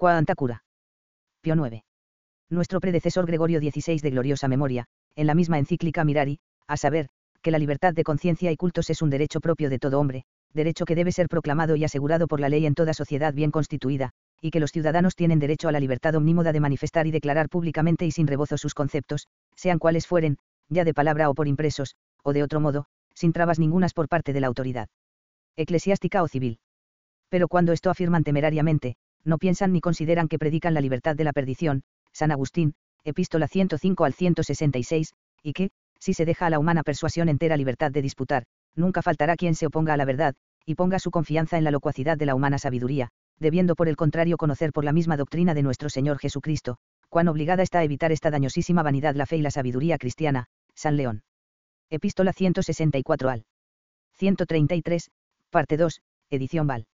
Cuánta cura. Pío 9. Nuestro predecesor Gregorio XVI de gloriosa memoria, en la misma encíclica Mirari, a saber, que la libertad de conciencia y cultos es un derecho propio de todo hombre, derecho que debe ser proclamado y asegurado por la ley en toda sociedad bien constituida, y que los ciudadanos tienen derecho a la libertad omnímoda de manifestar y declarar públicamente y sin rebozo sus conceptos, sean cuales fueren, ya de palabra o por impresos, o de otro modo, sin trabas ningunas por parte de la autoridad eclesiástica o civil. Pero cuando esto afirman temerariamente, no piensan ni consideran que predican la libertad de la perdición, San Agustín, epístola 105 al 166, y que, si se deja a la humana persuasión entera libertad de disputar, nunca faltará quien se oponga a la verdad, y ponga su confianza en la locuacidad de la humana sabiduría, debiendo por el contrario conocer por la misma doctrina de nuestro Señor Jesucristo, cuán obligada está a evitar esta dañosísima vanidad la fe y la sabiduría cristiana, San León. Epístola 164 al 133, parte 2, edición Val.